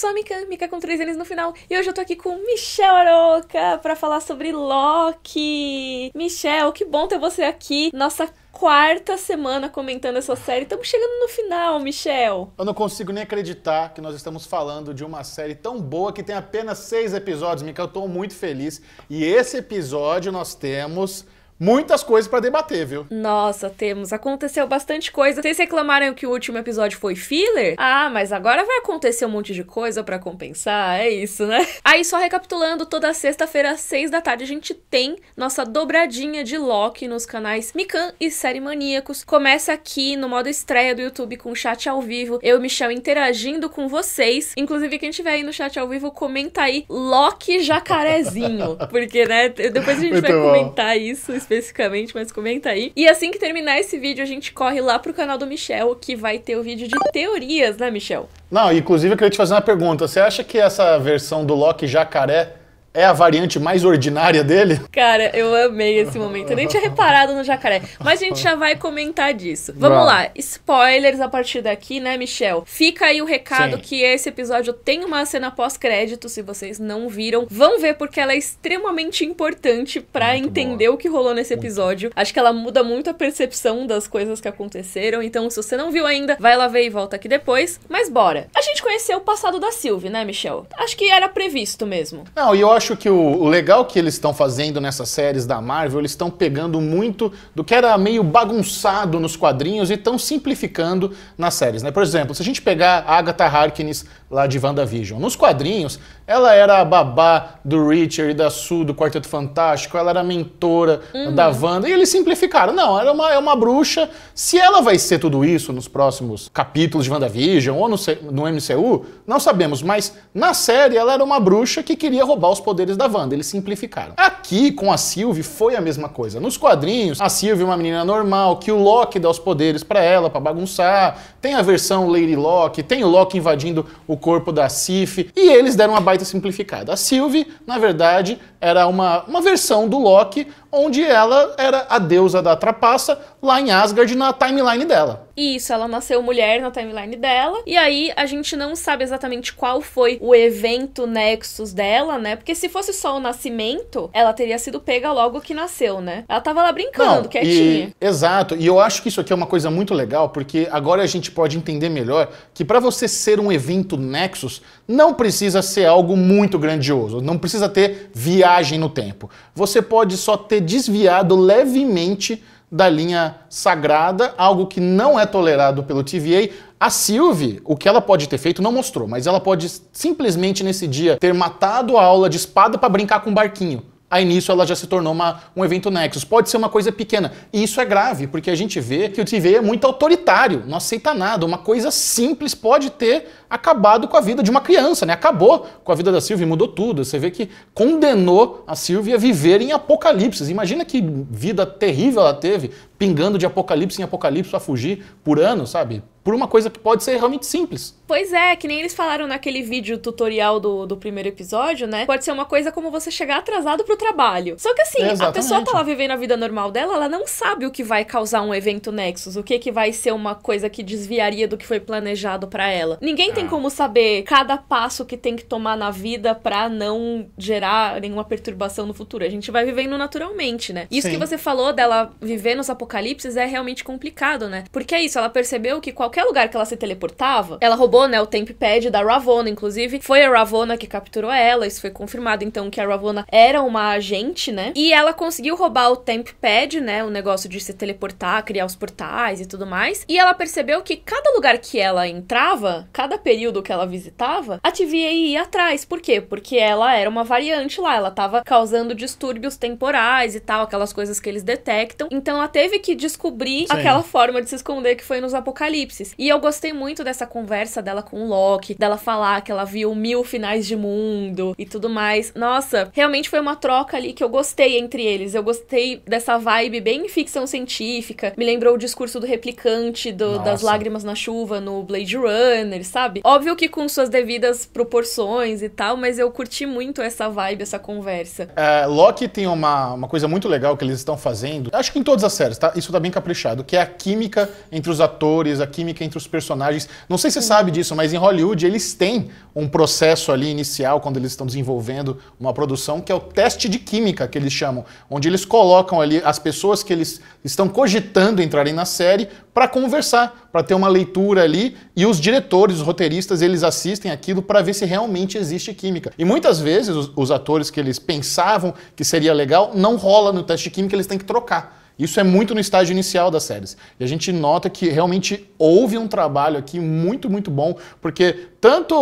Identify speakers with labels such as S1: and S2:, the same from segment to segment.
S1: sou a Mika, Mika com três N's no final, e hoje eu tô aqui com Michel Aroca para falar sobre Loki. Michel, que bom ter você aqui. Nossa quarta semana comentando essa série. Estamos chegando no final,
S2: Michel. Eu não consigo nem acreditar que nós estamos falando de uma série tão boa que tem apenas seis episódios, Mica. Eu tô muito feliz. E esse episódio nós temos muitas coisas para debater, viu?
S1: Nossa, temos. Aconteceu bastante coisa. Vocês reclamaram que o último episódio foi filler? Ah, mas agora vai acontecer um monte de coisa para compensar. É isso, né? Aí, só recapitulando, toda sexta-feira, às seis da tarde, a gente tem nossa dobradinha de Loki nos canais Mikan e Série Maníacos. Começa aqui no modo estreia do YouTube com chat ao vivo. Eu e Michel interagindo com vocês. Inclusive, quem tiver aí no chat ao vivo, comenta aí Loki Jacarezinho. Porque, né? Depois a gente Muito vai bom. comentar isso especificamente, mas comenta aí. E assim que terminar esse vídeo, a gente corre lá pro canal do Michel, que vai ter o vídeo de teorias, né, Michel?
S2: Não, inclusive eu queria te fazer uma pergunta. Você acha que essa versão do Loki jacaré é a variante mais ordinária dele?
S1: Cara, eu amei esse momento. Eu nem tinha reparado no jacaré. Mas a gente já vai comentar disso. Vamos lá. Spoilers a partir daqui, né, Michel? Fica aí o recado Sim. que esse episódio tem uma cena pós-crédito. Se vocês não viram, vão ver porque ela é extremamente importante para entender boa. o que rolou nesse episódio. Acho que ela muda muito a percepção das coisas que aconteceram. Então, se você não viu ainda, vai lá ver e volta aqui depois. Mas bora. A gente conheceu o passado da Sylvie, né, Michel? Acho que era previsto mesmo.
S2: Não, e eu acho acho que o legal que eles estão fazendo nessas séries da Marvel, eles estão pegando muito do que era meio bagunçado nos quadrinhos e estão simplificando nas séries, né? Por exemplo, se a gente pegar a Agatha Harkness lá de WandaVision. Nos quadrinhos, ela era a babá do Richard e da Sue, do Quarteto Fantástico, ela era a mentora uhum. da Wanda, e eles simplificaram. Não, ela é uma, é uma bruxa. Se ela vai ser tudo isso nos próximos capítulos de WandaVision ou no, no MCU, não sabemos, mas na série ela era uma bruxa que queria roubar os poderes da Wanda, eles simplificaram. Aqui, com a Sylvie, foi a mesma coisa. Nos quadrinhos, a Sylvie é uma menina normal, que o Loki dá os poderes para ela, para bagunçar, tem a versão Lady Loki, tem o Loki invadindo o corpo da Sif, e eles deram uma baita simplificada. A Sylvie, na verdade, era uma, uma versão do Loki, onde ela era a deusa da trapaça lá em Asgard na timeline dela.
S1: Isso, ela nasceu mulher na timeline dela, e aí a gente não sabe exatamente qual foi o evento Nexus dela, né? Porque se fosse só o nascimento, ela teria sido pega logo que nasceu, né? Ela tava lá brincando, não, quietinha.
S2: E, exato, e eu acho que isso aqui é uma coisa muito legal, porque agora a gente pode entender melhor que para você ser um evento Nexus, não precisa ser algo muito grandioso, não precisa ter viagem no tempo. Você pode só ter desviado levemente da linha sagrada, algo que não é tolerado pelo TVA. A Sylvie, o que ela pode ter feito, não mostrou, mas ela pode simplesmente nesse dia ter matado a aula de espada para brincar com o barquinho aí nisso ela já se tornou uma, um evento nexus. Pode ser uma coisa pequena. E isso é grave, porque a gente vê que o TV é muito autoritário, não aceita nada. Uma coisa simples pode ter acabado com a vida de uma criança, né? Acabou com a vida da Silvia, mudou tudo. Você vê que condenou a Silvia a viver em apocalipse. Imagina que vida terrível ela teve, pingando de apocalipse em apocalipse a fugir por anos, sabe? por uma coisa que pode ser realmente simples.
S1: Pois é, que nem eles falaram naquele vídeo tutorial do, do primeiro episódio, né? Pode ser uma coisa como você chegar atrasado pro trabalho. Só que assim, é a pessoa tá lá vivendo a vida normal dela, ela não sabe o que vai causar um evento Nexus, o que que vai ser uma coisa que desviaria do que foi planejado para ela. Ninguém ah. tem é. como saber cada passo que tem que tomar na vida para não gerar nenhuma perturbação no futuro. A gente vai vivendo naturalmente, né? Isso Sim. que você falou dela viver nos apocalipses é realmente complicado, né? Porque é isso, ela percebeu que qualquer qualquer lugar que ela se teleportava. Ela roubou, né, o Temp Pad da Ravona, inclusive. Foi a Ravona que capturou ela, isso foi confirmado, então, que a Ravona era uma agente, né? E ela conseguiu roubar o Temp Pad, né, o negócio de se teleportar, criar os portais e tudo mais. E ela percebeu que cada lugar que ela entrava, cada período que ela visitava, a TVA ia atrás. Por quê? Porque ela era uma variante lá, ela tava causando distúrbios temporais e tal, aquelas coisas que eles detectam. Então ela teve que descobrir Sim. aquela forma de se esconder que foi nos Apocalipse. E eu gostei muito dessa conversa dela com o Loki, dela falar que ela viu mil finais de mundo e tudo mais. Nossa, realmente foi uma troca ali que eu gostei entre eles. Eu gostei dessa vibe bem ficção científica. Me lembrou o discurso do replicante, do, das lágrimas na chuva no Blade Runner, sabe? Óbvio que com suas devidas proporções e tal, mas eu curti muito essa vibe, essa conversa.
S2: É, Loki tem uma, uma coisa muito legal que eles estão fazendo. Acho que em todas as séries, tá? Isso tá bem caprichado, que é a química entre os atores, a química química entre os personagens. Não sei se você sabe disso, mas em Hollywood eles têm um processo ali inicial, quando eles estão desenvolvendo uma produção, que é o teste de química, que eles chamam, onde eles colocam ali as pessoas que eles estão cogitando entrarem na série para conversar, para ter uma leitura ali, e os diretores, os roteiristas, eles assistem aquilo para ver se realmente existe química. E muitas vezes os, os atores que eles pensavam que seria legal não rola no teste de química, eles têm que trocar. Isso é muito no estágio inicial das séries. E a gente nota que realmente houve um trabalho aqui muito, muito bom, porque tanto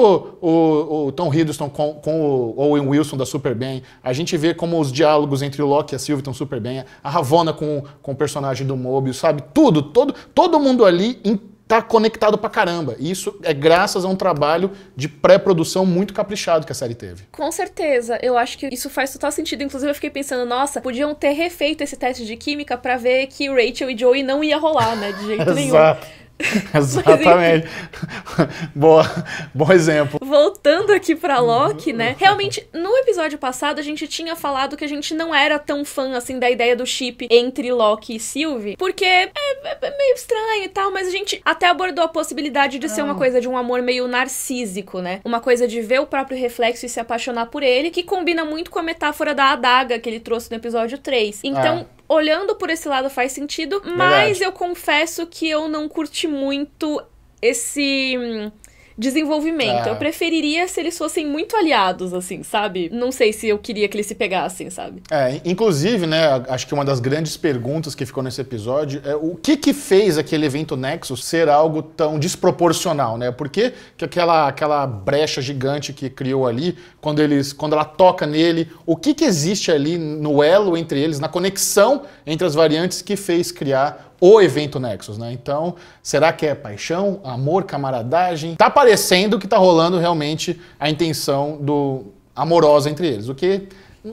S2: o, o Tom Hiddleston com, com, o Owen Wilson da Super Bem, a gente vê como os diálogos entre o Loki e a Sylvie estão super bem, a Ravona com, com o personagem do Mobius, sabe? Tudo, todo, todo mundo ali tá conectado pra caramba. E isso é graças a um trabalho de pré-produção muito caprichado que a série teve.
S1: Com certeza. Eu acho que isso faz total sentido. Inclusive, eu fiquei pensando, nossa, podiam ter refeito esse teste de química para ver que Rachel e Joey não ia rolar, né? De jeito nenhum. Exato.
S2: Exatamente. Boa, bom exemplo.
S1: Voltando aqui para Loki, né? Realmente, no episódio passado, a gente tinha falado que a gente não era tão fã, assim, da ideia do chip entre Loki e Sylvie, porque é, é, é meio estranho e tal, mas a gente até abordou a possibilidade de ser uma ah. coisa de um amor meio narcísico, né? Uma coisa de ver o próprio reflexo e se apaixonar por ele, que combina muito com a metáfora da adaga que ele trouxe no episódio 3. Então, é olhando por esse lado faz sentido, mas Verdade. eu confesso que eu não curti muito esse hum, desenvolvimento. Ah. Eu preferiria se eles fossem muito aliados, assim, sabe? Não sei se eu queria que eles se pegassem, sabe?
S2: É, inclusive, né, acho que uma das grandes perguntas que ficou nesse episódio é o que que fez aquele evento Nexus ser algo tão desproporcional, né? Por que, que aquela, aquela brecha gigante que criou ali, quando, eles, quando ela toca nele, o que que existe ali no elo entre eles, na conexão entre as variantes que fez criar o evento Nexus, né? Então, será que é paixão, amor, camaradagem? Tá parecendo que tá rolando realmente a intenção do amorosa entre eles, o que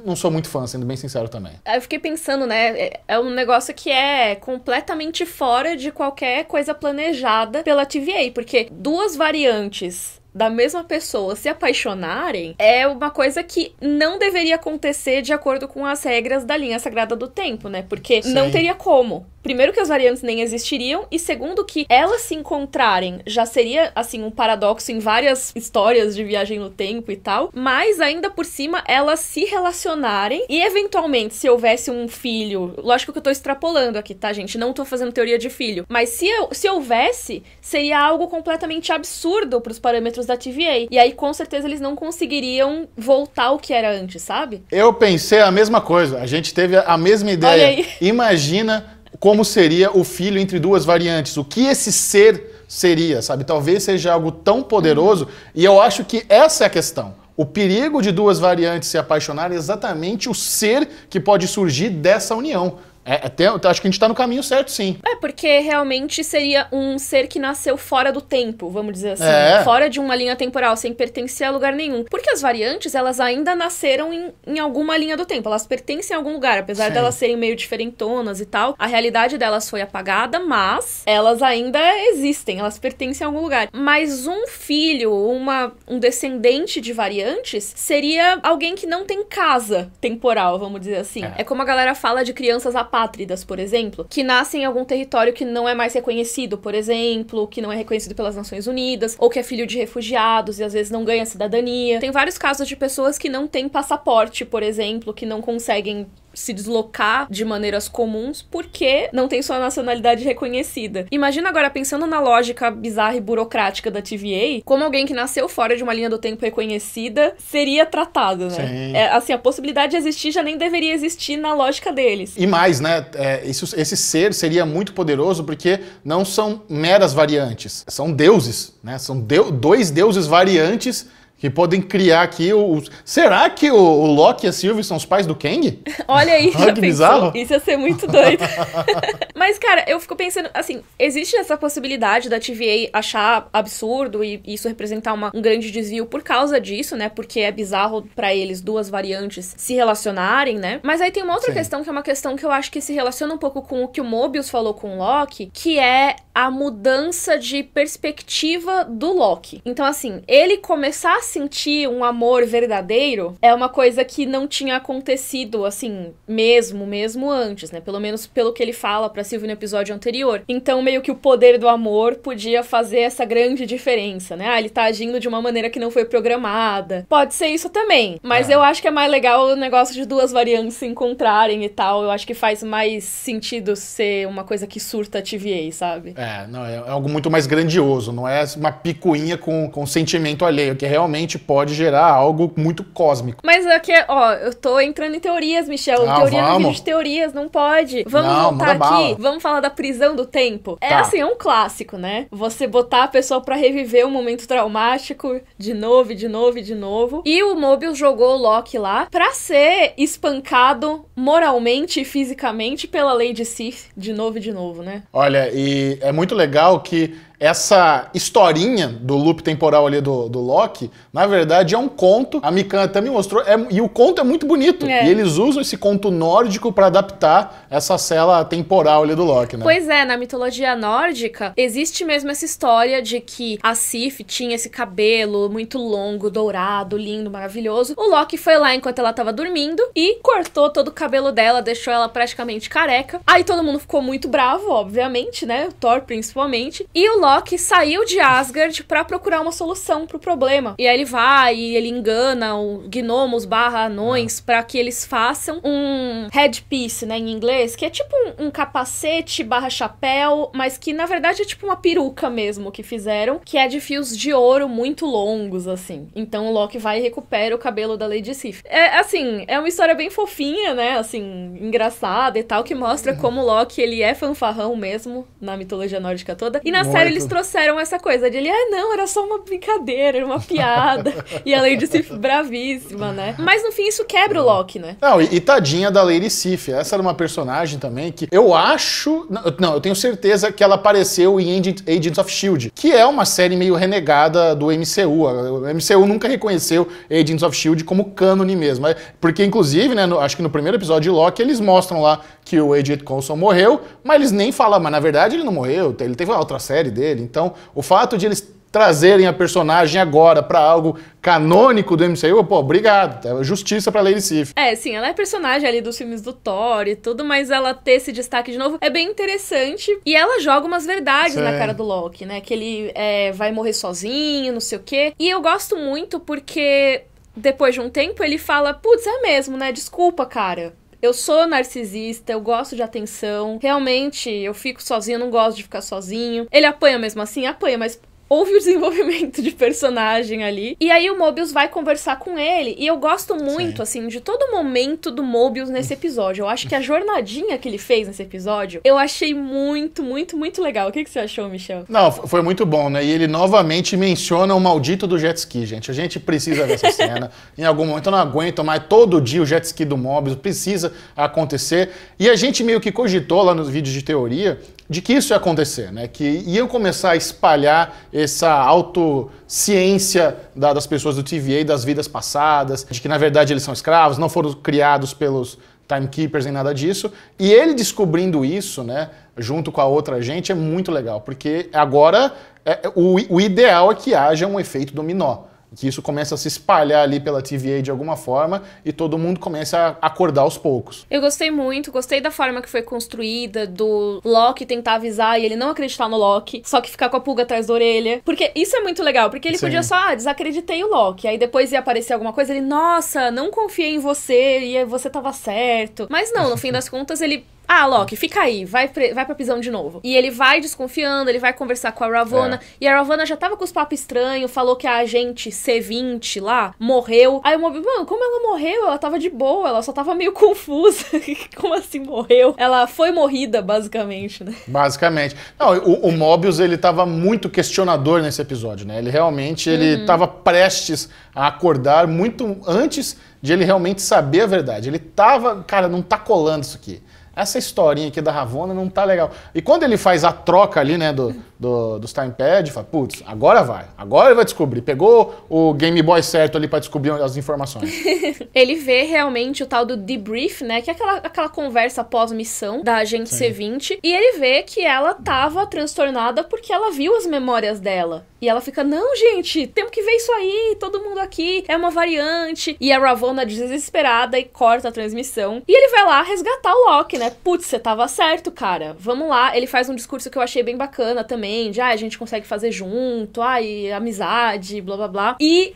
S2: não sou muito fã, sendo bem sincero também.
S1: Eu fiquei pensando, né? É, é um negócio que é completamente fora de qualquer coisa planejada pela TVA, porque duas variantes da mesma pessoa se apaixonarem é uma coisa que não deveria acontecer de acordo com as regras da linha sagrada do tempo, né? Porque Sim. não teria como. Primeiro que as variantes nem existiriam e segundo que elas se encontrarem já seria assim um paradoxo em várias histórias de viagem no tempo e tal, mas ainda por cima elas se relacionarem e eventualmente se houvesse um filho, lógico que eu tô extrapolando aqui, tá, gente? Não tô fazendo teoria de filho, mas se eu, se houvesse, seria algo completamente absurdo para os parâmetros anos da TVA. E aí, com certeza, eles não conseguiriam voltar o que era antes, sabe?
S2: Eu pensei a mesma coisa. A gente teve a mesma ideia. Imagina como seria o filho entre duas variantes. O que esse ser seria, sabe? Talvez seja algo tão poderoso. Uhum. E eu acho que essa é a questão. O perigo de duas variantes se apaixonarem é exatamente o ser que pode surgir dessa união. É, é então, acho que a gente está no caminho certo, sim.
S1: É, porque realmente seria um ser que nasceu fora do tempo, vamos dizer assim. É. Fora de uma linha temporal, sem pertencer a lugar nenhum. Porque as variantes, elas ainda nasceram em, em alguma linha do tempo. Elas pertencem a algum lugar, apesar sim. delas serem meio diferentonas e tal. A realidade delas foi apagada, mas elas ainda existem, elas pertencem a algum lugar. Mas um filho, uma, um descendente de variantes, seria alguém que não tem casa temporal, vamos dizer assim. É, é como a galera fala de crianças apagadas apátridas, por exemplo, que nascem em algum território que não é mais reconhecido, por exemplo, que não é reconhecido pelas Nações Unidas, ou que é filho de refugiados e às vezes não ganha cidadania. Tem vários casos de pessoas que não têm passaporte, por exemplo, que não conseguem se deslocar de maneiras comuns porque não tem sua nacionalidade reconhecida. Imagina agora, pensando na lógica bizarra e burocrática da TVA, como alguém que nasceu fora de uma linha do tempo reconhecida seria tratado, né? É, assim, a possibilidade de existir já nem deveria existir na lógica deles. E
S2: mais, né? É, isso, esse ser seria muito poderoso porque não são meras variantes, são deuses, né? São de dois deuses variantes que podem criar aqui os. Será que o, o Loki e a Sylvie são os pais do Kang?
S1: Olha aí, Olha que bizarro.
S2: Isso ia ser muito doido.
S1: Mas, cara, eu fico pensando, assim, existe essa possibilidade da TVA achar absurdo e isso representar uma, um grande desvio por causa disso, né? Porque é bizarro para eles duas variantes se relacionarem, né? Mas aí tem uma outra Sim. questão que é uma questão que eu acho que se relaciona um pouco com o que o Mobius falou com o Loki, que é a mudança de perspectiva do Loki. Então, assim, ele começar a sentir um amor verdadeiro é uma coisa que não tinha acontecido, assim, mesmo, mesmo antes, né? Pelo menos pelo que ele fala pra Sylvie no episódio anterior. Então, meio que o poder do amor podia fazer essa grande diferença, né? Ah, ele tá agindo de uma maneira que não foi programada. Pode ser isso também, mas é. eu acho que é mais legal o negócio de duas variantes se encontrarem e tal. Eu acho que faz mais sentido ser uma coisa que surta TVA, sabe?
S2: É. É, não, é, é algo muito mais grandioso, não é uma picuinha com, com sentimento alheio, que realmente pode gerar algo muito cósmico.
S1: Mas aqui, é ó, eu tô entrando em teorias, Michel. Ah, Teoria vamos. no de teorias, não pode. Vamos não, voltar aqui, bala. vamos falar da prisão do tempo. É tá. É assim, é um clássico, né? Você botar a pessoa pra reviver um momento traumático de novo, de novo, de novo. E o Mobius jogou o Loki lá pra ser espancado moralmente e fisicamente pela Lady Sith de novo, de novo, né?
S2: Olha, e é muito legal que essa historinha do loop temporal ali do, do Loki, na verdade é um conto. A Mikan até me mostrou, é, e o conto é muito bonito. É. E eles usam esse conto nórdico para adaptar essa cela temporal ali do Loki, né? Pois
S1: é, na mitologia nórdica existe mesmo essa história de que a Sif tinha esse cabelo muito longo, dourado, lindo, maravilhoso. O Loki foi lá enquanto ela tava dormindo e cortou todo o cabelo dela, deixou ela praticamente careca. Aí todo mundo ficou muito bravo, obviamente, né? O Thor principalmente. E o Loki Loki saiu de Asgard para procurar uma solução pro problema. E aí ele vai e ele engana o gnomos barra anões para que eles façam um headpiece, né, em inglês, que é tipo um, um capacete barra chapéu, mas que na verdade é tipo uma peruca mesmo que fizeram, que é de fios de ouro muito longos, assim. Então o Loki vai e recupera o cabelo da Lady Sif. É assim, é uma história bem fofinha, né? Assim, engraçada e tal, que mostra uhum. como o Loki ele é fanfarrão mesmo na mitologia nórdica toda. E na série é eles trouxeram essa coisa de ele, ah, não, era só uma brincadeira, era uma piada. e a Lady Sif bravíssima, né? Mas no fim isso quebra o Loki, né?
S2: Não, e, e tadinha da Lady Sif. Essa era uma personagem também que eu acho. Não, eu tenho certeza que ela apareceu em Agents of Shield, que é uma série meio renegada do MCU. O MCU nunca reconheceu Agents of Shield como cânone mesmo. Porque, inclusive, né, no, acho que no primeiro episódio de Loki eles mostram lá que o Edith Conson morreu, mas eles nem falam, mas na verdade ele não morreu, ele teve outra série dele. Então, o fato de eles trazerem a personagem agora para algo canônico do MCU, pô, obrigado. É justiça pra Lady Sif.
S1: É, sim, ela é personagem ali dos filmes do Thor e tudo, mas ela ter esse destaque de novo é bem interessante. E ela joga umas verdades sim. na cara do Loki, né? Que ele é, vai morrer sozinho, não sei o quê. E eu gosto muito porque depois de um tempo, ele fala: Putz, é mesmo, né? Desculpa, cara eu sou narcisista, eu gosto de atenção, realmente eu fico sozinho, não gosto de ficar sozinho. Ele apanha mesmo assim? Apanha, mas houve o desenvolvimento de personagem ali. E aí o Mobius vai conversar com ele. E eu gosto muito, Sim. assim, de todo momento do Mobius nesse episódio. Eu acho que a jornadinha que ele fez nesse episódio, eu achei muito, muito, muito legal. O que, que você achou, Michel?
S2: Não, foi muito bom, né? E ele novamente menciona o maldito do jet ski, gente. A gente precisa dessa cena. em algum momento eu não aguento mais todo dia o jet ski do Mobius. Precisa acontecer. E a gente meio que cogitou lá nos vídeos de teoria de que isso ia acontecer, né? que iam começar a espalhar essa autociência da, das pessoas do TVA, das vidas passadas, de que na verdade eles são escravos, não foram criados pelos timekeepers nem nada disso. E ele descobrindo isso, né, junto com a outra gente, é muito legal, porque agora é, o, o ideal é que haja um efeito dominó que isso começa a se espalhar ali pela TVA de alguma forma e todo mundo começa a acordar aos poucos.
S1: Eu gostei muito, gostei da forma que foi construída, do Loki tentar avisar e ele não acreditar no Loki, só que ficar com a pulga atrás da orelha. Porque isso é muito legal, porque ele Sim. podia só, ah, desacreditei o Loki. Aí depois ia aparecer alguma coisa, ele, nossa, não confiei em você e você tava certo. Mas não, no fim das contas, ele ah, Loki, fica aí, vai, vai pra prisão de novo. E ele vai desconfiando, ele vai conversar com a Ravonna. É. E a Ravonna já tava com os papos estranhos, falou que a agente C20 lá morreu. Aí o Mobius, mano, como ela morreu? Ela tava de boa, ela só tava meio confusa. como assim morreu? Ela foi morrida, basicamente, né?
S2: Basicamente. Não, o, o Mobius, ele tava muito questionador nesse episódio, né? Ele realmente, ele uhum. tava prestes a acordar muito antes de ele realmente saber a verdade. Ele tava, cara, não tá colando isso aqui essa historinha aqui da Ravona não tá legal. E quando ele faz a troca ali, né, do, do, dos timepad, fala, putz, agora vai, agora ele vai descobrir. Pegou o Game Boy certo ali para descobrir as informações.
S1: ele vê realmente o tal do debrief, né, que é aquela, aquela conversa pós-missão da agente Sim. C20, e ele vê que ela tava transtornada porque ela viu as memórias dela. E ela fica, não, gente, temos que ver isso aí, todo mundo aqui, é uma variante. E a Ravonna desesperada e corta a transmissão. E ele vai lá resgatar o Loki, né? Putz, você tava certo, cara. Vamos lá. Ele faz um discurso que eu achei bem bacana também, de, ah, a gente consegue fazer junto, ai, amizade, blá blá blá. E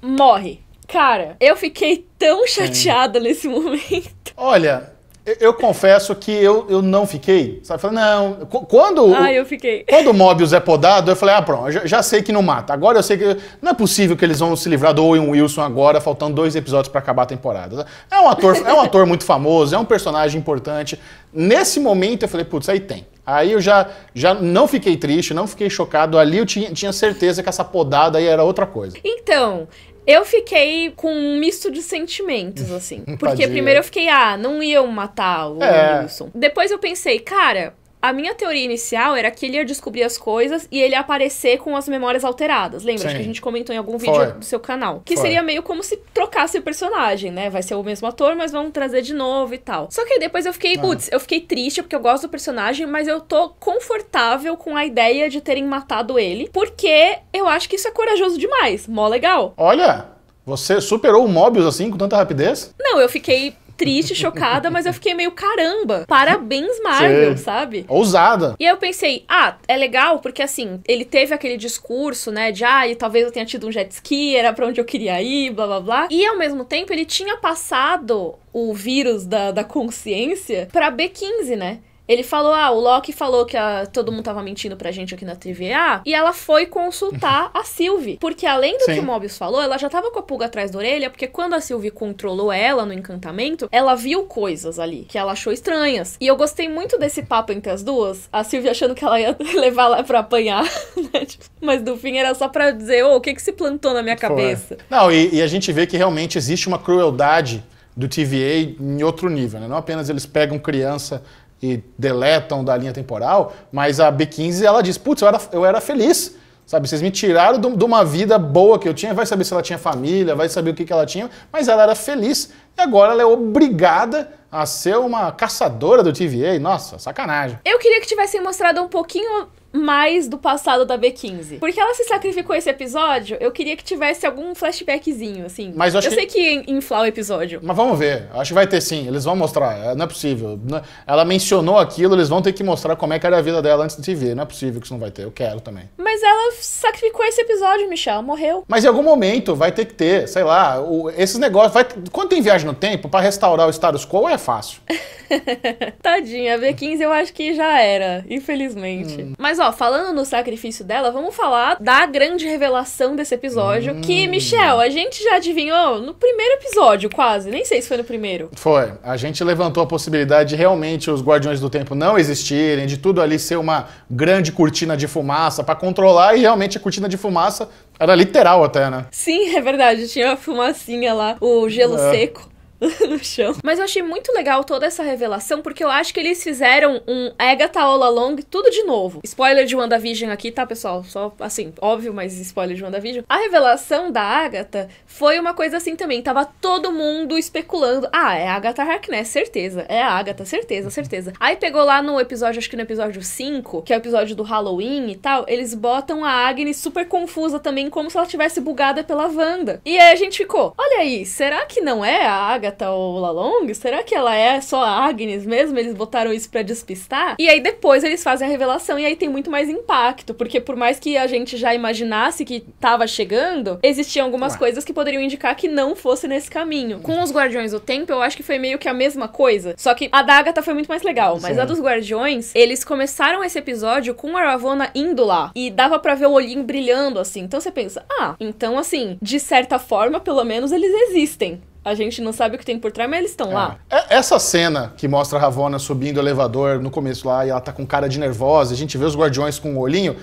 S1: morre. Cara, eu fiquei tão chateada nesse momento.
S2: Olha, eu, eu, confesso que eu, eu não fiquei. Sabe? Falei, não. Quando. Ah, eu fiquei. Quando o Mobius é podado, eu falei, ah, pronto, já, já, sei que não mata. Agora eu sei que. Não é possível que eles vão se livrar do Owen Wilson agora, faltando dois episódios para acabar a temporada. É um, ator, é um ator muito famoso, é um personagem importante. Nesse momento eu falei, putz, aí tem. Aí eu já, já não fiquei triste, não fiquei chocado. Ali eu tinha, tinha certeza que essa podada aí era outra coisa.
S1: Então, eu fiquei com um misto de sentimentos, assim. Porque Tadinha. primeiro eu fiquei, ah, não iam matar o é. Wilson. Depois eu pensei, cara, a minha teoria inicial era que ele ia descobrir as coisas e ele ia aparecer com as memórias alteradas. Lembra Acho que a gente comentou em algum vídeo do seu canal? Que seria meio como se trocasse o personagem, né? Vai ser o mesmo ator, mas vão trazer de novo e tal. Só que depois eu fiquei, ah. putz, eu fiquei triste porque eu gosto do personagem, mas eu tô confortável com a ideia de terem matado ele, porque eu acho que isso é corajoso demais. Mó legal.
S2: Olha, você superou o Mobius assim com tanta rapidez?
S1: Não, eu fiquei triste, chocada, mas eu fiquei meio caramba. Parabéns, Marvel, Sim. sabe? Ousada. E aí eu pensei, ah, é legal porque assim, ele teve aquele discurso, né, de ah, e talvez eu tenha tido um jet ski, era para onde eu queria ir, blá blá blá. E ao mesmo tempo ele tinha passado o vírus da, da consciência pra B15, né? Ele falou, ah, o Loki falou que a, todo mundo tava mentindo pra gente aqui na TVA. E ela foi consultar a Sylvie. Porque além do Sim. que o Mobius falou, ela já tava com a pulga atrás da orelha, porque quando a Sylvie controlou ela no encantamento, ela viu coisas ali que ela achou estranhas. E eu gostei muito desse papo entre as duas. A Sylvie achando que ela ia levar lá pra apanhar, né? Tipo, mas no fim era só pra dizer, ô, oh, o que que se plantou na minha cabeça?
S2: Não, e, e a gente vê que realmente existe uma crueldade do TVA em outro nível. Né? Não apenas eles pegam criança e deletam da linha temporal, mas a B15 ela diz: putz, eu era, eu era feliz. Sabe, vocês me tiraram de uma vida boa que eu tinha, vai saber se ela tinha família, vai saber o que, que ela tinha, mas ela era feliz e agora ela é obrigada a ser uma caçadora do TVA. Nossa, sacanagem.
S1: Eu queria que tivessem mostrado um pouquinho mais do passado da B15. Porque ela se sacrificou esse episódio, eu queria que tivesse algum flashbackzinho, assim. Mas eu acho eu que... sei que inflar o episódio.
S2: Mas vamos ver. Acho que vai ter sim. Eles vão mostrar. É, não é possível. É- ela mencionou aquilo, eles vão ter que mostrar como é que era a vida dela antes de ver. Não é possível que isso não vai ter. Eu quero também.
S1: Mas ela sacrificou esse episódio, Michel. Morreu.
S2: Mas em algum momento vai ter que ter, sei lá, o... esses negócios. Vai... Quando tem viagem no tempo, para restaurar o status quo é fácil.
S1: Tadinha, a B15 eu acho que já era, infelizmente. Hum. Mas ó, falando no sacrifício dela, vamos falar da grande revelação desse episódio. Hum. Que, Michel, a gente já adivinhou no primeiro episódio, quase. Nem sei se foi no primeiro.
S2: Foi. A gente levantou a possibilidade de realmente os Guardiões do Tempo não existirem, de tudo ali ser uma grande cortina de fumaça para controlar, e realmente a cortina de fumaça era literal até, né?
S1: Sim, é verdade. Tinha uma fumacinha lá, o gelo é. seco. no chão. Mas eu achei muito legal toda essa revelação, porque eu acho que eles fizeram um Agatha All Along tudo de novo. Spoiler de WandaVision aqui, tá, pessoal? Só, assim, óbvio, mas spoiler de WandaVision. A revelação da Agatha foi uma coisa assim também. Tava todo mundo especulando. Ah, é a Agatha Harkness, certeza. É a Agatha, certeza, certeza. Aí pegou lá no episódio, acho que no episódio 5, que é o episódio do Halloween e tal, eles botam a Agnes super confusa também, como se ela tivesse bugada pela Wanda. E aí a gente ficou, olha aí, será que não é a Agatha? ou Lalong? Será que ela é só a Agnes mesmo? Eles botaram isso para despistar? E aí depois eles fazem a revelação e aí tem muito mais impacto, porque por mais que a gente já imaginasse que tava chegando, existiam algumas Ué. coisas que poderiam indicar que não fosse nesse caminho. Com os Guardiões do Tempo, eu acho que foi meio que a mesma coisa, só que a da Agatha foi muito mais legal, mas Sim. a dos Guardiões, eles começaram esse episódio com a Ravonna indo lá e dava para ver o olhinho brilhando assim. Então você pensa: "Ah, então assim, de certa forma, pelo menos eles existem" A gente não sabe o que tem por trás, mas eles estão é. lá.
S2: É, essa cena que mostra a Ravona subindo o elevador no começo lá e ela tá com cara de nervosa, a gente vê os guardiões com o um olhinho.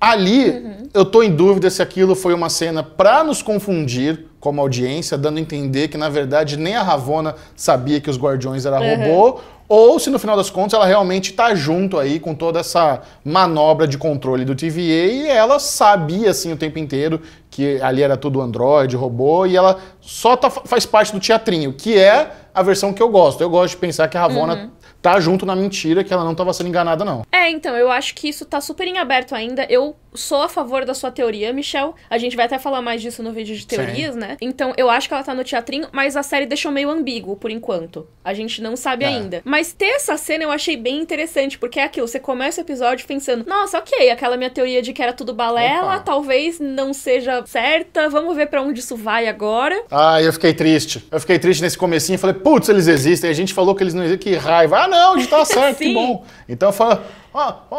S2: Ali, uhum. eu tô em dúvida se aquilo foi uma cena para nos confundir como audiência, dando a entender que, na verdade, nem a Ravona sabia que os Guardiões era uhum. robô, ou se no final das contas ela realmente está junto aí com toda essa manobra de controle do TVA e ela sabia assim o tempo inteiro que ali era tudo Android, robô, e ela só tá, faz parte do teatrinho, que é a versão que eu gosto. Eu gosto de pensar que a Ravonna uhum. tá junto na mentira, que ela não estava sendo enganada, não.
S1: É, então, eu acho que isso tá super em aberto ainda. Eu sou a favor da sua teoria, Michel. A gente vai até falar mais disso no vídeo de teorias, Sim. né? Então, eu acho que ela tá no teatrinho, mas a série deixou meio ambíguo por enquanto. A gente não sabe é. ainda. Mas ter essa cena eu achei bem interessante, porque é aquilo, você começa o episódio pensando, nossa, ok, aquela minha teoria de que era tudo balela, Opa. talvez não seja certa, vamos ver para onde isso vai agora.
S2: Ah, eu fiquei triste. Eu fiquei triste nesse comecinho, falei, putz, eles existem. a gente falou que eles não existem, que raiva. Ah, não, a gente tá certo, que bom. Então, fala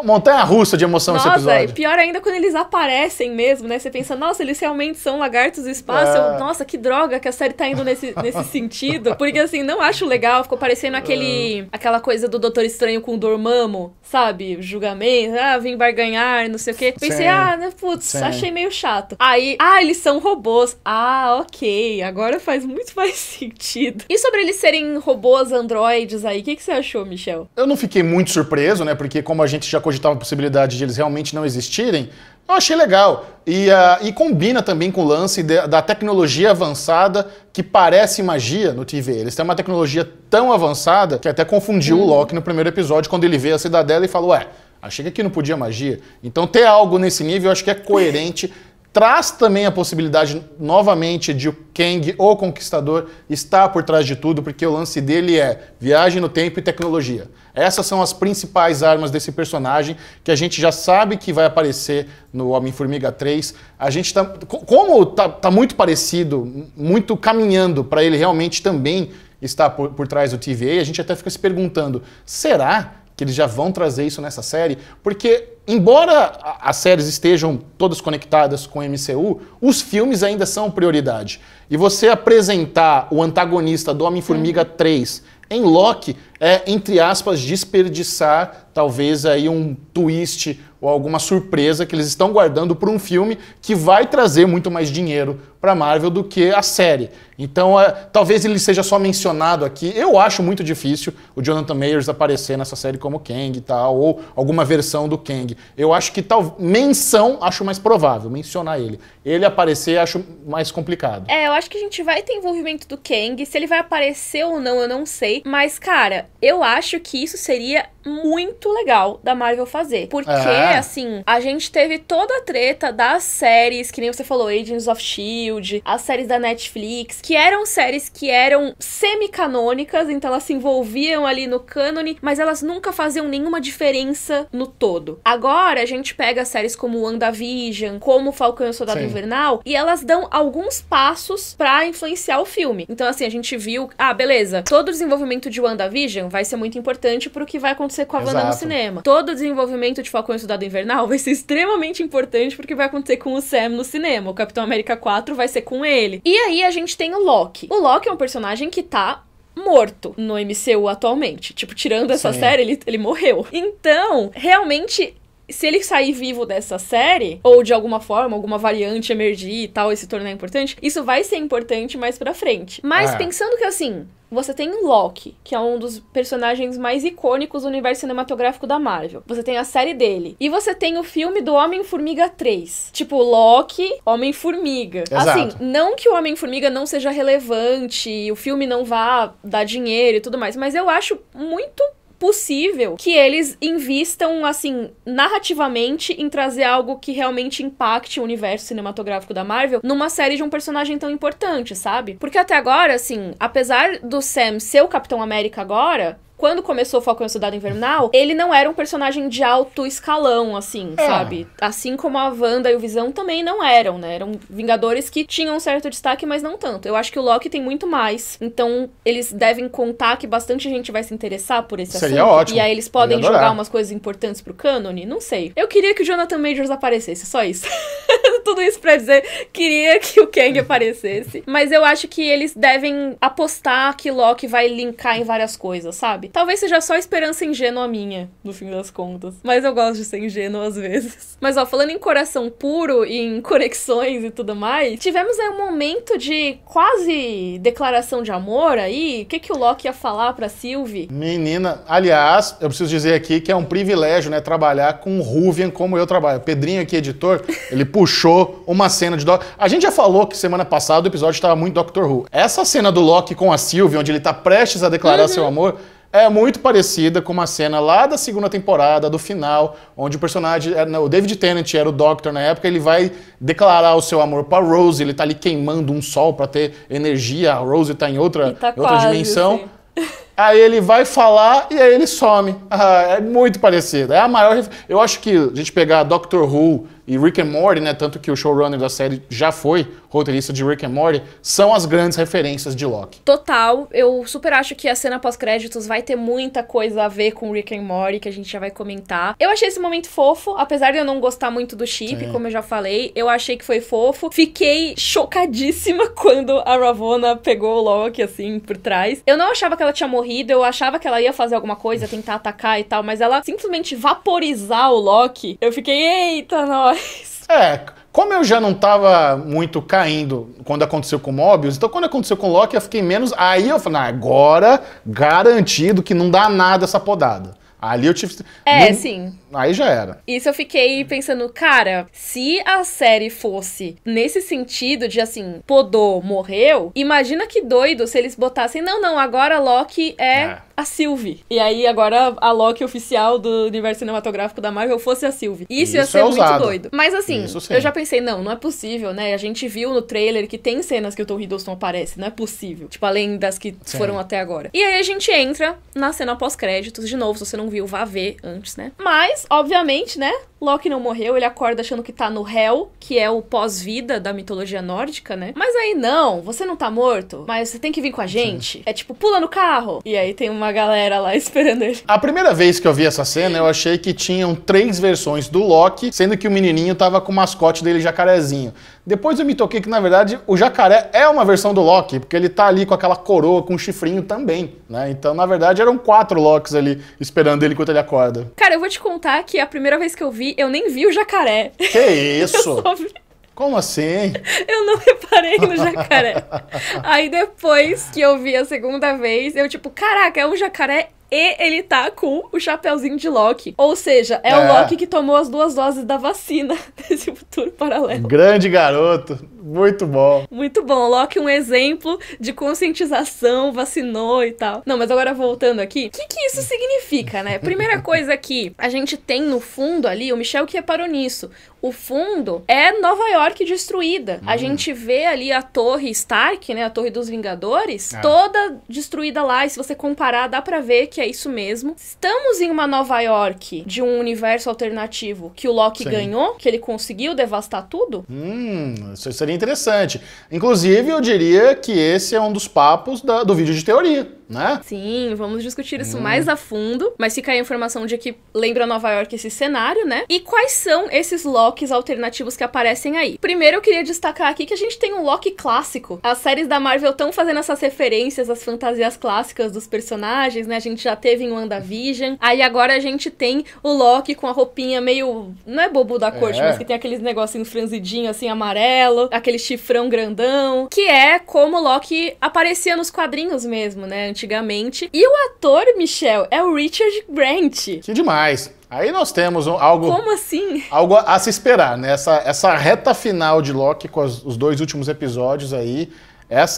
S2: montanha russa de emoção nossa, esse episódio. E
S1: pior ainda quando eles aparecem mesmo, né? Você pensa, nossa, eles realmente são lagartos do espaço. É. Eu, nossa, que droga que a série tá indo nesse, nesse sentido. Porque assim, não acho legal, ficou parecendo aquele. É. aquela coisa do Doutor Estranho com o Dormammu, sabe? Julgamento, ah, vim barganhar, não sei o quê. Pensei, Sim. ah, né, putz, Sim. achei meio chato. Aí, ah, eles são robôs. Ah, ok. Agora faz muito mais sentido. E sobre eles serem robôs androides aí, o que, que você achou, Michel?
S2: Eu não fiquei muito surpreso, né? Porque como a a gente já cogitava a possibilidade de eles realmente não existirem, eu achei legal. E, uh, e combina também com o lance de, da tecnologia avançada que parece magia no TV. Eles têm uma tecnologia tão avançada que até confundiu hum. o Loki no primeiro episódio, quando ele vê a cidadela e falou: Ué, achei que aqui não podia magia. Então ter algo nesse nível eu acho que é coerente. traz também a possibilidade novamente de o Kang, o conquistador, estar por trás de tudo, porque o lance dele é viagem no tempo e tecnologia. Essas são as principais armas desse personagem que a gente já sabe que vai aparecer no Homem-Formiga 3. A gente tá como tá, tá muito parecido, muito caminhando para ele realmente também estar por, por trás do TVA, a gente até fica se perguntando, será que eles já vão trazer isso nessa série, porque embora as séries estejam todas conectadas com o MCU, os filmes ainda são prioridade. E você apresentar o antagonista do Homem-Formiga 3 em Loki é, entre aspas, desperdiçar talvez aí um twist ou alguma surpresa que eles estão guardando para um filme que vai trazer muito mais dinheiro para Marvel do que a série. Então, é, talvez ele seja só mencionado aqui. Eu acho muito difícil o Jonathan Mayers aparecer nessa série como Kang e tal, ou alguma versão do Kang. Eu acho que tal menção acho mais provável, mencionar ele. Ele aparecer acho mais complicado.
S1: É, eu acho que a gente vai ter envolvimento do Kang, se ele vai aparecer ou não, eu não sei, mas cara, eu acho que isso seria muito legal da Marvel fazer. Porque, é. assim, a gente teve toda a treta das séries, que nem você falou, Agents of Shield, as séries da Netflix, que eram séries que eram semi-canônicas, então elas se envolviam ali no cânone, mas elas nunca faziam nenhuma diferença no todo. Agora a gente pega séries como WandaVision, como Falcão e o Soldado Sim. Invernal, e elas dão alguns passos para influenciar o filme. Então, assim, a gente viu, ah, beleza, todo o desenvolvimento de WandaVision vai ser muito importante pro que vai acontecer com a Exato. no cinema. Todo o desenvolvimento de Falcão e Soldado Invernal vai ser extremamente importante porque vai acontecer com o Sam no cinema. O Capitão América 4 vai ser com ele. E aí a gente tem o Loki. O Loki é um personagem que tá morto no MCU atualmente. Tipo, tirando essa Sim. série, ele, ele morreu. Então, realmente se ele sair vivo dessa série, ou de alguma forma, alguma variante emergir e tal, e se tornar importante, isso vai ser importante mais pra frente. Mas é. pensando que assim. Você tem Loki, que é um dos personagens mais icônicos do universo cinematográfico da Marvel. Você tem a série dele. E você tem o filme do Homem-Formiga 3. Tipo, Loki, Homem-Formiga. Assim, não que o Homem-Formiga não seja relevante, o filme não vá dar dinheiro e tudo mais, mas eu acho muito possível que eles invistam, assim, narrativamente em trazer algo que realmente impacte o universo cinematográfico da Marvel numa série de um personagem tão importante, sabe? Porque até agora, assim, apesar do Sam ser o Capitão América agora, quando começou Falcão e Soldado Invernal, ele não era um personagem de alto escalão, assim, é. sabe? Assim como a Wanda e o Visão também não eram, né? Eram Vingadores que tinham um certo destaque, mas não tanto. Eu acho que o Loki tem muito mais. Então, eles devem contar que bastante gente vai se interessar por esse Seria assunto. Ótimo. E aí eles podem jogar umas coisas importantes pro cânone. Não sei. Eu queria que o Jonathan Majors aparecesse, só isso. Tudo isso pra dizer, queria que o Kang aparecesse. Mas eu acho que eles devem apostar que Loki vai linkar em várias coisas, sabe? sabe? Talvez seja só esperança ingênua minha, no fim das contas. Mas eu gosto de ser ingênua às vezes. Mas ó, falando em coração puro e em conexões e tudo mais, tivemos aí um momento de quase declaração de amor aí. O que, que o Loki ia falar pra Sylvie?
S2: Menina, aliás, eu preciso dizer aqui que é um privilégio, né, trabalhar com o Ruvian como eu trabalho. O Pedrinho aqui, editor, ele puxou uma cena de Doctor A gente já falou que semana passada o episódio estava muito Doctor Who. Essa cena do Loki com a Sylvie, onde ele tá prestes a declarar uhum. seu amor, é muito parecida com uma cena lá da segunda temporada, do final, onde o personagem, é, o David Tennant era o Doctor na época, ele vai declarar o seu amor para Rose, ele tá ali queimando um sol para ter energia, a Rose tá em outra, tá outra quase, dimensão. Assim. aí ele vai falar e aí ele some. Ah, é muito parecido. É a maior. Eu acho que a gente pegar Doctor Who e Rick and Morty, né? Tanto que o showrunner da série já foi roteirista de Rick and Morty, são as grandes referências de Loki.
S1: Total, eu super acho que a cena pós-créditos vai ter muita coisa a ver com Rick and Morty, que a gente já vai comentar. Eu achei esse momento fofo, apesar de eu não gostar muito do chip, Sim. como eu já falei, eu achei que foi fofo. Fiquei chocadíssima quando a Ravonna pegou o Loki, assim, por trás. Eu não achava que ela tinha morrido corrida, eu achava que ela ia fazer alguma coisa, tentar atacar e tal, mas ela simplesmente vaporizar o Loki. Eu fiquei, eita, nós.
S2: É, como eu já não tava muito caindo quando aconteceu com o Mobius, então quando aconteceu com o Loki eu fiquei menos. Aí eu falei, ah, agora garantido que não dá nada essa podada. Ali eu tive. É, não... sim aí já era.
S1: Isso eu fiquei pensando, cara, se a série fosse nesse sentido de assim, podou, morreu, imagina que doido se eles botassem, não, não, agora Loki é, é. a Sylvie. E aí agora a Loki oficial do universo cinematográfico da Marvel fosse a Sylvie. Isso, Isso ia ser é muito doido. Mas assim, eu já pensei, não, não é possível, né? A gente viu no trailer que tem cenas que o Tom Hiddleston aparece, não é possível. Tipo, além das que Sim. foram até agora. E aí a gente entra na cena pós-créditos, de novo, se você não viu, vá ver antes, né? Mas mas, obviamente, né? Loki não morreu, ele acorda achando que tá no réu, que é o pós-vida da mitologia nórdica, né? Mas aí não, você não tá morto, mas você tem que vir com a gente. Sim. É tipo, pula no carro. E aí tem uma galera lá esperando ele.
S2: A primeira vez que eu vi essa cena, eu achei que tinham três versões do Loki, sendo que o menininho tava com o mascote dele jacarezinho. Depois eu me toquei que, na verdade, o jacaré é uma versão do Loki, porque ele tá ali com aquela coroa, com um chifrinho também, né? Então, na verdade, eram quatro Locks ali esperando ele enquanto ele acorda.
S1: Cara, eu vou te contar que a primeira vez que eu vi, eu nem vi o jacaré. Que isso?
S2: Como assim? Eu
S1: não reparei no
S2: jacaré.
S1: Aí depois que eu vi a segunda vez, eu tipo, caraca, é um jacaré e ele tá com o chapéuzinho de Loki. Ou seja, é, é. o Loki que tomou as duas doses da vacina desse futuro paralelo. Grande
S2: garoto. Muito bom.
S1: Muito bom. Loki, um exemplo de conscientização, vacinou e tal. Não, mas agora voltando aqui, o que, que isso significa, né? Primeira coisa que a gente tem no fundo ali, o Michel que reparou nisso. O fundo é Nova York destruída. A hum. gente vê ali a Torre Stark, né? A Torre dos Vingadores, ah. toda destruída lá. E se você comparar, dá pra ver que é isso mesmo. Estamos em uma Nova York de um universo alternativo que o Loki Sim. ganhou, que ele conseguiu devastar tudo.
S2: Hum, isso seria interessante. Inclusive, eu diria que esse é um dos papos da, do vídeo de teoria né? Sim, vamos discutir isso hum. mais
S1: a fundo, mas fica aí a informação de que lembra Nova York esse cenário, né? E quais são esses locks alternativos que aparecem aí? Primeiro eu queria destacar aqui que a gente tem um Loki clássico. As séries da Marvel estão fazendo essas referências às fantasias clássicas dos personagens, né? A gente já teve em WandaVision, aí agora a gente tem o Loki com a roupinha meio, não é bobo da corte, é. mas que tem aqueles negocinhos franzidinho assim amarelo, aquele chifrão grandão, que é como o Loki aparecia nos quadrinhos mesmo, né? antigamente. E o
S2: ator, Michel, é o Richard Grant. Que demais. Aí nós temos algo. Como assim? Algo a se esperar, né? Essa, essa reta final de Loki com os dois últimos episódios aí.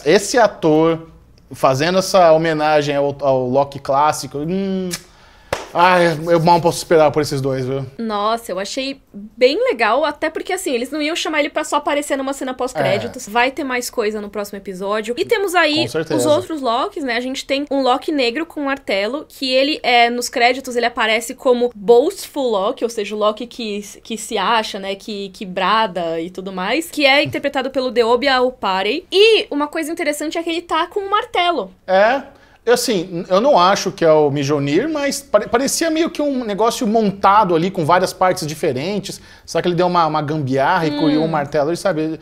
S2: Esse ator fazendo essa homenagem ao, ao Loki clássico. Hum, Ai, eu mal posso esperar por esses dois, viu?
S1: Nossa, eu achei bem legal, até porque assim, eles não iam chamar ele para só aparecer numa cena pós-créditos. É. Vai ter mais coisa no próximo episódio. E temos aí os outros Locks, né? A gente tem um Loki negro com um martelo, que ele é nos créditos ele aparece como Boastful Loki, ou seja, o Loki que, que se acha, né, que, que brada e tudo mais, que é interpretado pelo Deobia Alparey. E uma coisa interessante é que ele tá com um martelo.
S2: É? Assim, eu não acho que é o Mijonir, mas parecia meio que um negócio montado ali com várias partes diferentes. Será que ele deu uma, uma gambiarra hum. e criou um martelo? Ele sabe,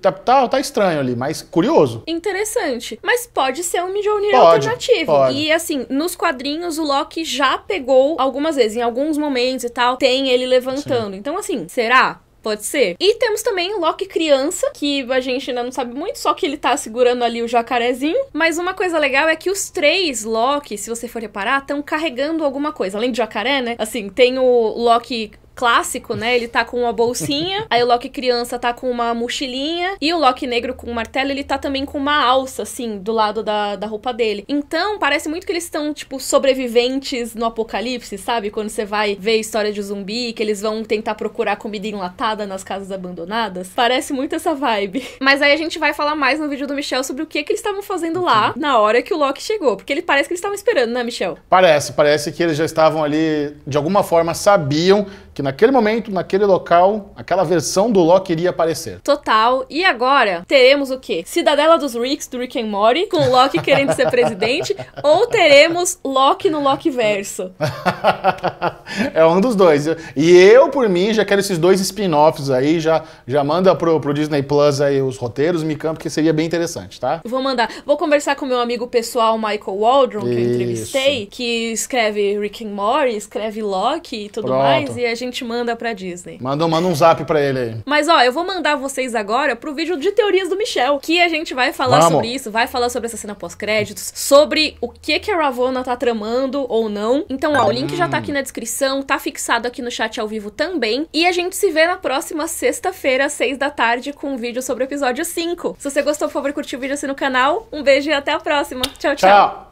S2: Tá, tá, tá, estranho ali, mas curioso.
S1: Interessante. Mas pode ser um Mjolnir pode, alternativo. Pode. E assim, nos quadrinhos o Loki já pegou algumas vezes, em alguns momentos e tal, tem ele levantando. Sim. Então assim, será? Pode ser. E temos também Loki criança, que a gente ainda não sabe muito, só que ele tá segurando ali o jacarezinho. Mas uma coisa legal é que os três Loki, se você for reparar, estão carregando alguma coisa. Além de jacaré, né? Assim, tem o Loki clássico, né? Ele tá com uma bolsinha, aí o Loki criança tá com uma mochilinha, e o Loki negro com um martelo, ele tá também com uma alça, assim, do lado da, da roupa dele. Então, parece muito que eles estão, tipo, sobreviventes no apocalipse, sabe? Quando você vai ver história de zumbi, que eles vão tentar procurar comida enlatada nas casas abandonadas. Parece muito essa vibe. Mas aí a gente vai falar mais no vídeo do Michel sobre o que, que eles estavam fazendo lá na hora que o Loki chegou. Porque ele parece que eles estavam esperando, né, Michel?
S2: Parece, parece que eles já estavam ali, de alguma forma, sabiam que naquele momento, naquele local, aquela versão do Loki iria aparecer.
S1: Total. E agora teremos o quê? Cidadela dos Ricks do Rick and Morty com o Loki querendo ser presidente ou teremos Loki no Loki verso?
S2: é um dos dois. E eu por mim já quero esses dois spin-offs aí, já já manda pro, pro Disney Plus aí os roteiros, me campo que seria bem interessante, tá?
S1: Vou mandar. Vou conversar com meu amigo pessoal Michael Waldron que Isso. eu entrevistei, que escreve Rick and Morty, escreve Loki e tudo Pronto. mais e a gente gente manda pra Disney.
S2: Manda, manda um zap pra ele aí.
S1: Mas ó, eu vou mandar vocês agora pro vídeo de teorias do Michel, que a gente vai falar Vamos. sobre isso, vai falar sobre essa cena pós-créditos, sobre o que que a Ravonna tá tramando ou não. Então, ó, hum. o link já tá aqui na descrição, tá fixado aqui no chat ao vivo também. E a gente se vê na próxima sexta-feira, às seis da tarde, com um vídeo sobre o episódio 5. Se você gostou, por favor, curtir o vídeo assim no canal. Um beijo e até a próxima. tchau. tchau. tchau.